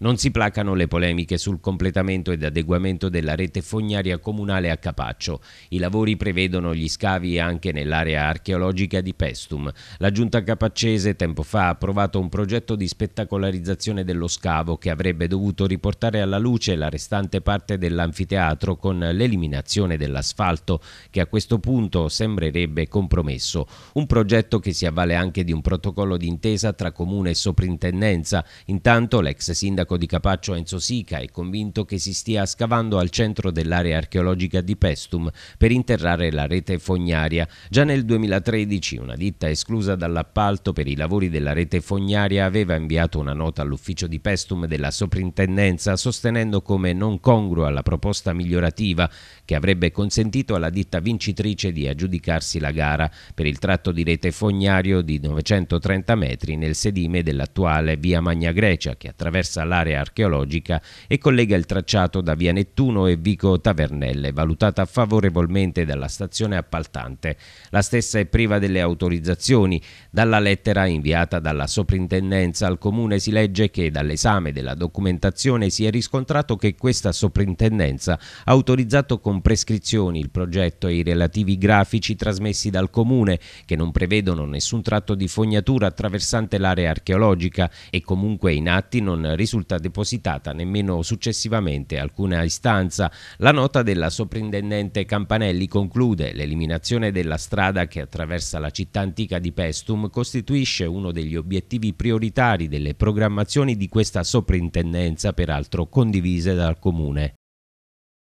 Non si placano le polemiche sul completamento ed adeguamento della rete fognaria comunale a Capaccio. I lavori prevedono gli scavi anche nell'area archeologica di Pestum. La giunta capaccese tempo fa ha approvato un progetto di spettacolarizzazione dello scavo che avrebbe dovuto riportare alla luce la restante parte dell'anfiteatro con l'eliminazione dell'asfalto che a questo punto sembrerebbe compromesso. Un progetto che si avvale anche di un protocollo d'intesa tra comune e soprintendenza. Intanto l'ex sindaco sindaco di Capaccio Enzo Sica è convinto che si stia scavando al centro dell'area archeologica di Pestum per interrare la rete fognaria. Già nel 2013 una ditta esclusa dall'appalto per i lavori della rete fognaria aveva inviato una nota all'ufficio di Pestum della soprintendenza sostenendo come non congrua la proposta migliorativa che avrebbe consentito alla ditta vincitrice di aggiudicarsi la gara per il tratto di rete fognario di 930 metri nel sedime dell'attuale via Magna Grecia che attraversa l'area area archeologica e collega il tracciato da via Nettuno e Vico Tavernelle, valutata favorevolmente dalla stazione appaltante. La stessa è priva delle autorizzazioni. Dalla lettera inviata dalla soprintendenza al comune si legge che dall'esame della documentazione si è riscontrato che questa soprintendenza ha autorizzato con prescrizioni il progetto e i relativi grafici trasmessi dal comune che non prevedono nessun tratto di fognatura attraversante l'area archeologica e comunque in atti non risultano risulta depositata nemmeno successivamente alcuna istanza. La nota della soprintendente Campanelli conclude l'eliminazione della strada che attraversa la città antica di Pestum costituisce uno degli obiettivi prioritari delle programmazioni di questa soprintendenza, peraltro condivise dal comune.